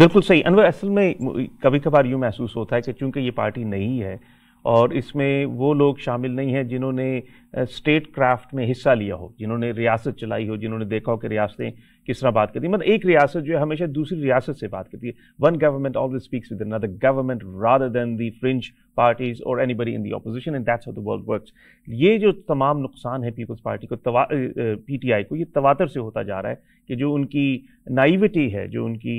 बिल्कुल सही अनवर असल में कभी कभार यूँ महसूस होता है कि चूंकि ये पार्टी नई है और इसमें वो लोग शामिल नहीं हैं जिन्होंने स्टेट क्राफ्ट में हिस्सा लिया हो जिन्होंने रियासत चलाई हो जिन्होंने देखा हो कि रियासतें किस तरह बात करती मतलब एक रियासत जो है हमेशा दूसरी रियासत से बात करती है one government always speaks with another government rather than the French parties और any body in the opposition and that's of the world work ये जो तमाम नुकसान है पीपल्स पार्टी को पी टी आई को ये तवातर से होता जा रहा है कि जो उनकी नाइविटी है जो उनकी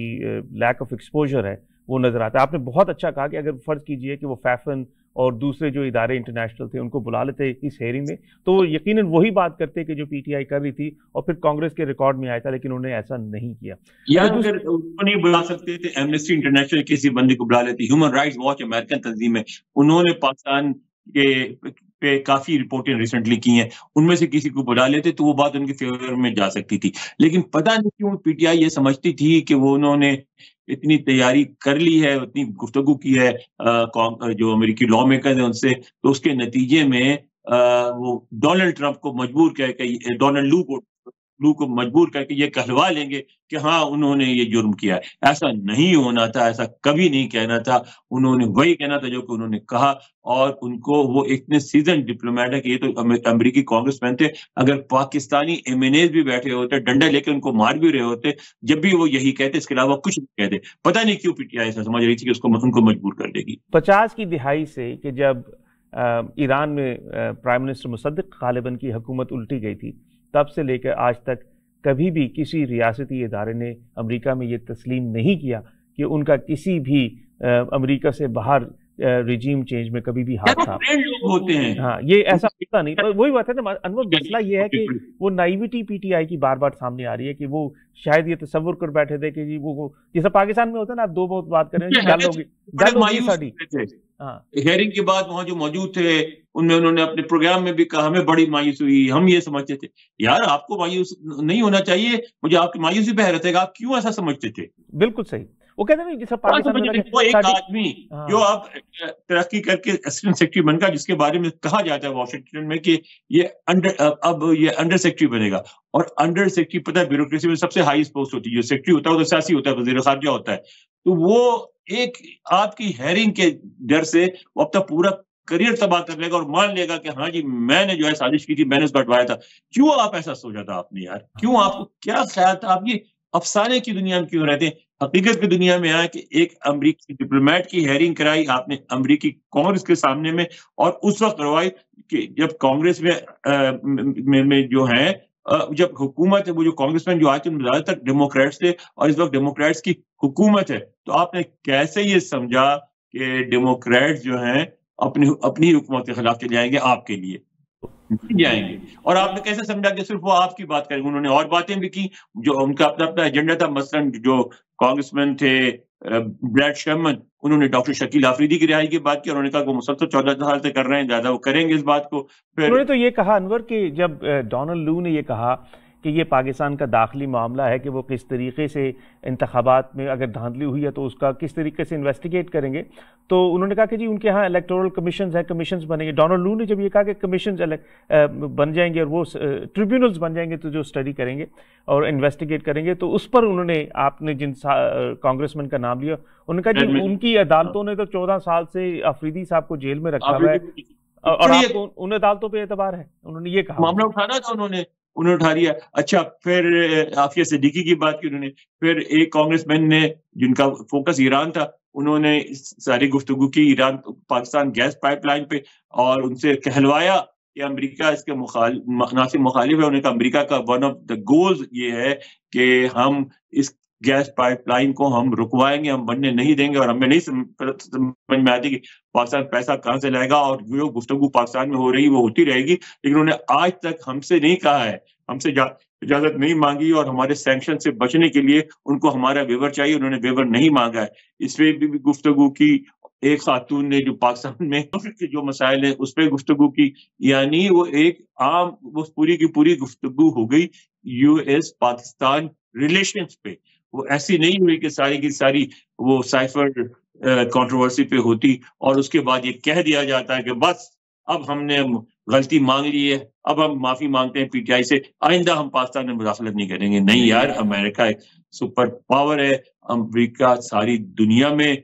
लैक ऑफ एक्सपोजर है वो नज़र आता है आपने बहुत अच्छा कहा कि अगर फ़र्ज़ कीजिए कि वो फैफन और दूसरे जो इदारे इंटरनेशनल थे उनको बुला लेते इस हेयरिंग में तो वो यकीन वही बात करते कि जो पीटीआई कर रही थी और फिर कांग्रेस के रिकॉर्ड में आया था लेकिन उन्होंने ऐसा नहीं किया या तो अगर उनको नहीं बुला सकते थे एमनेस्टी इंटरनेशनल किसी बंदी को बुला लेती ह्यूमन राइट्स वॉच अमेरिकन तंजीम है उन्होंने पाकिस्तान के पे काफी रिपोर्टें रिसेंटली की हैं उनमें से किसी को बुला लेते तो वो बात उनके फेवर में जा सकती थी लेकिन पता नहीं क्यों पीटीआई ये समझती थी कि वो उन्होंने इतनी तैयारी कर ली है इतनी गुफ्तगु की है आ, जो अमेरिकी लॉ मेकर है उनसे तो उसके नतीजे में आ, वो डोनाल्ड ट्रंप को मजबूर क्या डोनाल्ड लू को लू को मजबूर करके ये कहलवा लेंगे कि हाँ उन्होंने ये जुर्म किया है ऐसा नहीं होना था ऐसा कभी नहीं कहना था उन्होंने वही कहना था जो कि उन्होंने कहा और उनको वो इतने सीजन डिप्लोमेट है कि ये तो कांग्रेस मैन थे अगर पाकिस्तानी एमएनएज भी बैठे होते डंडा लेके उनको मार भी रहे होते जब भी वो यही कहते इसके अलावा कुछ नहीं कहते पता नहीं क्यों पीटीआई ऐसा समझ रही थी कि उसको उनको मजबूर कर देगी पचास की दिहाई से कि जब ईरान में प्राइम मिनिस्टर मुसद्दिक गालिबन की हुकूमत उल्टी गई थी तब से लेकर आज तक कभी भी किसी रियासती इदारे ने अमेरिका में ये तस्लीम नहीं किया कि उनका किसी भी अमेरिका से बाहर रिजीम चेंज में कभी भी हाथ था होते हैं हाँ ये ऐसा होता नहीं पर वही बात है ना अनुभव मसला ये है कि वो नाइविटी पीटीआई की बार बार सामने आ रही है कि वो शायद ये तस्वुर कर बैठे थे कि जी वो जैसे पाकिस्तान में होता है ना आप दो बहुत बात करें गल होगी गल होगी साड़ी हेयरिंग के बाद वहां जो मौजूद थे उनमें उन्होंने अपने प्रोग्राम में भी कहा हमें बड़ी मायूस हुई हम ये समझते थे यार आपको मायूस नहीं होना चाहिए मुझे आपकी मायूसी पे हैरत है आप क्यों ऐसा समझते थे बिल्कुल सही वो कहते हैं सब हाँ, तो पाकिस्तान वो एक आदमी हाँ। जो अब तरक्की करके असिस्टेंट सेक्रेटरी बन गया जिसके बारे में कहा जाता है वॉशिंगटन में कि ये अंडर अब ये अंडर सेक्रेटरी बनेगा और अंडर सेक्रेटरी पता है ब्यूरोक्रेसी में सबसे हाईएस्ट पोस्ट होती है जो सेक्रेटरी होता है वो तो सियासी होता है वजीर खारजा होता है तो वो एक आपकी हैरिंग के डर से वो अब तक पूरा करियर तबाह कर लेगा और मान लेगा कि हाँ जी मैंने जो है साजिश की थी मैंने उस बटवाया था क्यों आप ऐसा सोचा था आपने यार क्यों आपको क्या ख्याल था आप ये अफसाने की दुनिया में क्यों रहते हैं हकीकत की दुनिया में आया कि एक अमरीकी डिप्लोमेट की हेयरिंग कराई आपने अमरीकी कांग्रेस के सामने में और उस वक्त करवाई कि जब कांग्रेस में, में, में जो है जब हुकूमत है वो जो कांग्रेस में जो आज ज्यादातर डेमोक्रेट्स थे और इस वक्त डेमोक्रेट्स की हुकूमत है तो आपने कैसे ये समझा कि डेमोक्रेट्स जो हैं अपनी अपनी हुकूमत के खिलाफ चले जाएंगे आपके लिए जाएंगे और आपने कैसे समझा कि सिर्फ वो आपकी बात करेंगे उन्होंने और बातें भी की जो उनका अपना अपना एजेंडा था मसलन जो कांग्रेसमैन थे ब्लैड शर्मन उन्होंने डॉक्टर शकील आफरीदी की रिहाई की बात की उन्होंने कहा वो मुसलसल चौदह साल से कर रहे हैं ज्यादा वो करेंगे इस बात को फिर उन्होंने तो ये कहा अनवर की जब डोनाल्ड लू ने ये कहा कि ये पाकिस्तान का दाखिली मामला है कि वो किस तरीके से इंतबात में अगर धांधली हुई है तो उसका किस तरीके से इन्वेस्टिगेट करेंगे तो उन्होंने कहा कि जी उनके यहाँ इलेक्टोरल कमीशन है कमीशन बनेंगे डोनाल्ड लू ने जब ये कहा कि कमीशन बन जाएंगे और वो ट्रिब्यूनल्स बन जाएंगे तो जो स्टडी करेंगे और इन्वेस्टिगेट करेंगे तो उस पर उन्होंने आपने जिन कांग्रेसमैन का नाम लिया उन्होंने कहा जी उनकी अदालतों ने तो चौदह साल से अफरीदी साहब को जेल में रखा हुआ है और उन अदालतों पर एतबार है उन्होंने ये कहा मामला उठाना था उन्होंने उन्होंने उठा लिया अच्छा फिर आफिया सिद्दीकी की बात की उन्होंने फिर एक कांग्रेस मैन ने जिनका फोकस ईरान था उन्होंने सारी गुफ्तगु की ईरान पाकिस्तान गैस पाइपलाइन पे और उनसे कहलवाया कि अमेरिका इसके मुखाल नासिब मुखालिफ है उन्होंने कहा अमेरिका का वन ऑफ द गोल्स ये है कि हम इस गैस पाइपलाइन को हम रुकवाएंगे हम बनने नहीं देंगे और हमें नहीं समझ में आती कि पाकिस्तान पैसा कहाँ से लाएगा और जो गुफ्तु पाकिस्तान में हो रही वो होती रहेगी लेकिन उन्होंने आज तक हमसे नहीं कहा है हमसे इजाजत नहीं मांगी और हमारे सैंक्शन से बचने के लिए उनको हमारा वेवर चाहिए उन्होंने वेवर नहीं मांगा है इसमें भी, भी गुफ्तगु की एक खातून ने जो पाकिस्तान में जो मसाइल है उस पर गुफ्तगु की यानी वो एक आम वो पूरी की पूरी गुफ्तगु हो गई यूएस पाकिस्तान रिलेशन पे वो ऐसी नहीं हुई कि सारी की सारी वो साइफर कंट्रोवर्सी पे होती और उसके बाद ये कह दिया जाता है कि बस अब हमने गलती मांग ली है अब हम माफी मांगते हैं पीटीआई से आइंदा हम पाकिस्तान में मुदाखलत नहीं करेंगे नहीं यार अमेरिका एक सुपर पावर है अमेरिका सारी दुनिया में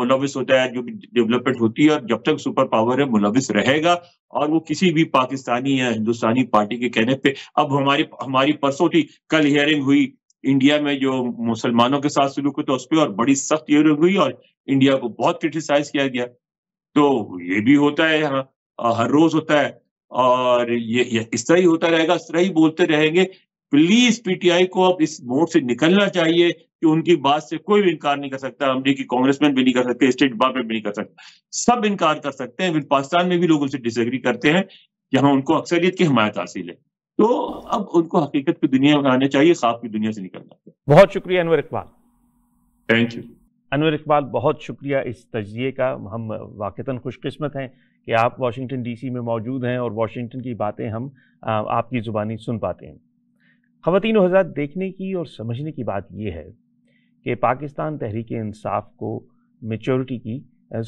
मुलविस होता है जो डेवलपमेंट होती है और जब तक सुपर पावर है मुलविस रहेगा और वो किसी भी पाकिस्तानी या हिंदुस्तानी पार्टी के कहने पे अब हमारी हमारी परसों की कल हियरिंग हुई इंडिया में जो मुसलमानों के साथ सलूक होता तो है उस पर और बड़ी सख्त ये हुई और इंडिया को बहुत क्रिटिसाइज किया गया तो ये भी होता है यहाँ हर रोज होता है और ये, ये इस तरह ही होता रहेगा इस तरह ही बोलते रहेंगे प्लीज पीटीआई को अब इस मोड से निकलना चाहिए कि उनकी बात से कोई भी इनकार नहीं कर सकता अमरीकी कांग्रेसमैन भी नहीं कर सकते स्टेट डिपार्टमेंट भी नहीं कर सकता सब इनकार कर सकते हैं पाकिस्तान में भी लोग उनसे डिसग्री करते हैं जहां उनको अक्सरियत की हमायत हासिल है तो अब उनको हकीकत की दुनिया में आने चाहिए साफ की दुनिया से निकलना चाहिए बहुत शुक्रिया अनवर इकबाल थैंक यू अनवर इकबाल बहुत शुक्रिया इस तजिए का हम वाक़ता खुशकस्मत हैं कि आप वाशिंगटन डीसी में मौजूद हैं और वाशिंगटन की बातें हम आपकी ज़ुबानी सुन पाते हैं ख़वान हजार देखने की और समझने की बात यह है कि पाकिस्तान तहरीक इंसाफ को मेचोरिटी की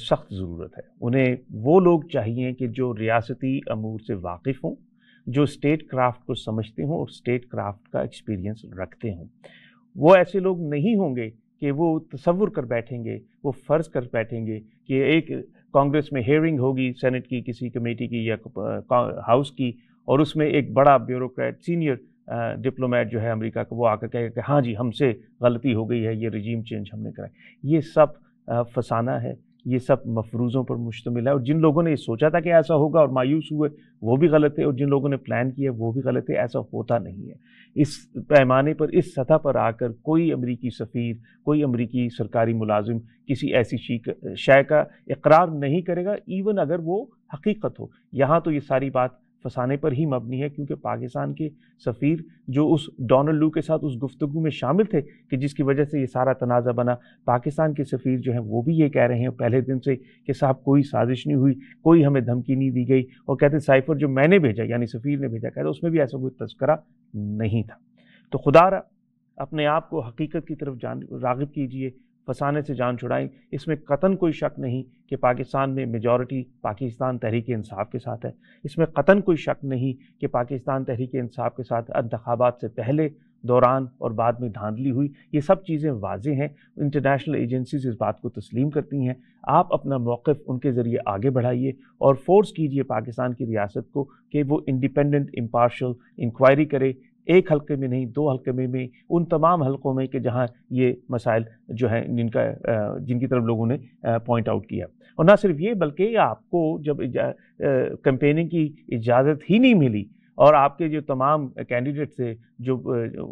सख्त ज़रूरत है उन्हें वो लोग चाहिए कि जो रियासती अमूर से वाकिफ़ हों जो स्टेट क्राफ्ट को समझते हों और स्टेट क्राफ्ट का एक्सपीरियंस रखते हों वो ऐसे लोग नहीं होंगे कि वो तस्वुर कर बैठेंगे वो फ़र्ज़ कर बैठेंगे कि एक कांग्रेस में हेयरिंग होगी सेनेट की किसी कमेटी की या हाउस की और उसमें एक बड़ा ब्यूरोक्रेट सीनियर डिप्लोमेट जो है अमेरिका का वो आकर कहेगा कि हाँ जी हमसे गलती हो गई है ये रजीम चेंज हमने कराया ये सब फसाना है ये सब मफरूज़ों पर मुश्तमिल है और जिन लोगों ने ये सोचा था कि ऐसा होगा और मायूस हुए वो भी गलत है और जिन लोगों ने प्लान किया वो भी गलत है ऐसा होता नहीं है इस पैमाने पर इस सतह पर आकर कोई अमरीकी सफ़ीर कोई अमरीकी सरकारी मुलाजिम किसी ऐसी शय का इकरार नहीं करेगा इवन अगर वो हकीकत हो यहाँ तो ये सारी बात फंसाने पर ही मबनी है क्योंकि पाकिस्तान के सफ़ीर जो उस डोनल्ड लू के साथ उस गुफ्तु में शामिल थे कि जिसकी वजह से ये सारा तनाज़ा बना पाकिस्तान के सफ़ीर जो है वो भी ये कह रहे हैं पहले दिन से कि साहब कोई साजिश नहीं हुई कोई हमें धमकी नहीं दी गई और कहते साइफर जो मैंने भेजा यानी सफ़ीर ने भेजा कहते उसमें भी ऐसा कोई तस्करा नहीं था तो खुदा अपने आप को हकीकत की तरफ जान रागब कीजिए फंसाने से जान छुड़ाई इसमें कतन कोई शक नहीं कि पाकिस्तान में मेजॉरिटी पाकिस्तान तहरीक इंसाफ के साथ है इसमें कतन कोई शक नहीं कि पाकिस्तान तहरीक इंसाफ के साथ इंतबात से पहले दौरान और बाद में धांधली हुई ये सब चीज़ें वाजे हैं इंटरनेशनल एजेंसीज इस बात को तस्लीम करती हैं आप अपना मौक़ उनके ज़रिए आगे बढ़ाइए और फोर्स कीजिए पाकिस्तान की रियासत को कि वो इंडिपेंडेंट इम्पार्शल इंक्वायरी करे एक हलके में नहीं दो हलके में भी उन तमाम हलकों में कि जहाँ ये मसाइल जो हैं जिनका जिनकी तरफ लोगों ने पॉइंट आउट किया और ना सिर्फ ये बल्कि आपको जब कंपेनिंग की इजाज़त ही नहीं मिली और आपके जो तमाम कैंडिडेट थे जो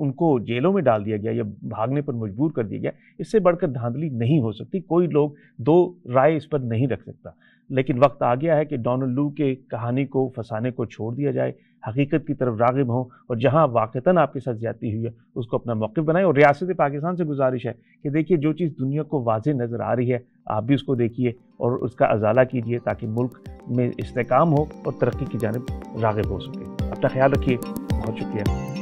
उनको जेलों में डाल दिया गया या भागने पर मजबूर कर दिया गया इससे बढ़कर धांधली नहीं हो सकती कोई लोग दो राय इस पर नहीं रख सकता लेकिन वक्त आ गया है कि डोनल्ड लू के कहानी को फंसाने को छोड़ दिया जाए हकीकत की तरफ रागब हों और जहाँ वाक़ता आपके साथ ज्यादा हुई है उसको अपना मौक़ बनाएं और रियासत पाकिस्तान से गुजारिश है कि देखिए जो चीज़ दुनिया को वाज नज़र आ रही है आप भी उसको देखिए और उसका अजाला कीजिए ताकि मुल्क में इसकाम हो और तरक्की की जानब रागब हो सके अपना ख्याल रखिए बहुत शुक्रिया